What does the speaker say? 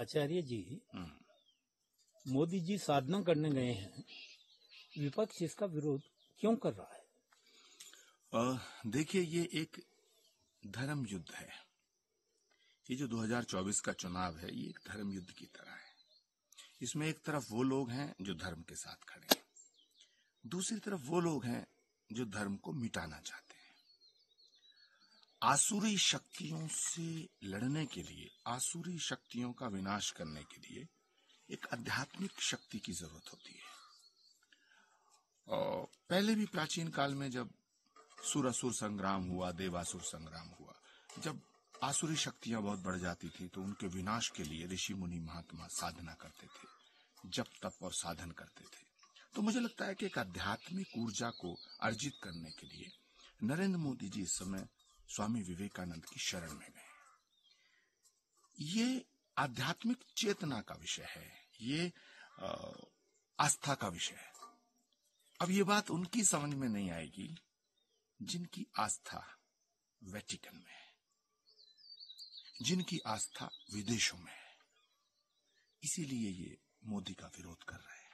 आचार्य जी हम्म। मोदी जी साधना करने गए हैं विपक्ष इसका विरोध क्यों कर रहा है देखिए ये एक धर्म युद्ध है ये जो 2024 का चुनाव है ये एक धर्म युद्ध की तरह है इसमें एक तरफ वो लोग हैं जो धर्म के साथ खड़े हैं दूसरी तरफ वो लोग हैं जो धर्म को मिटाना चाहते हैं आसुरी शक्तियों से लड़ने के लिए आसुरी शक्तियों का विनाश करने के लिए एक आध्यात्मिक शक्ति की जरूरत होती है पहले भी प्राचीन काल में जब सुरासुर संग्राम हुआ देवासुर संग्राम हुआ जब आसुरी शक्तियां बहुत बढ़ जाती थी तो उनके विनाश के लिए ऋषि मुनि महात्मा साधना करते थे जब तप और साधन करते थे तो मुझे लगता है कि एक आध्यात्मिक ऊर्जा को अर्जित करने के लिए नरेंद्र मोदी जी इस समय स्वामी विवेकानंद की शरण में गए ये आध्यात्मिक चेतना का विषय है ये आस्था का विषय है अब ये बात उनकी समझ में नहीं आएगी जिनकी आस्था वेटिकन में है जिनकी आस्था विदेशों में है इसीलिए ये मोदी का विरोध कर रहे हैं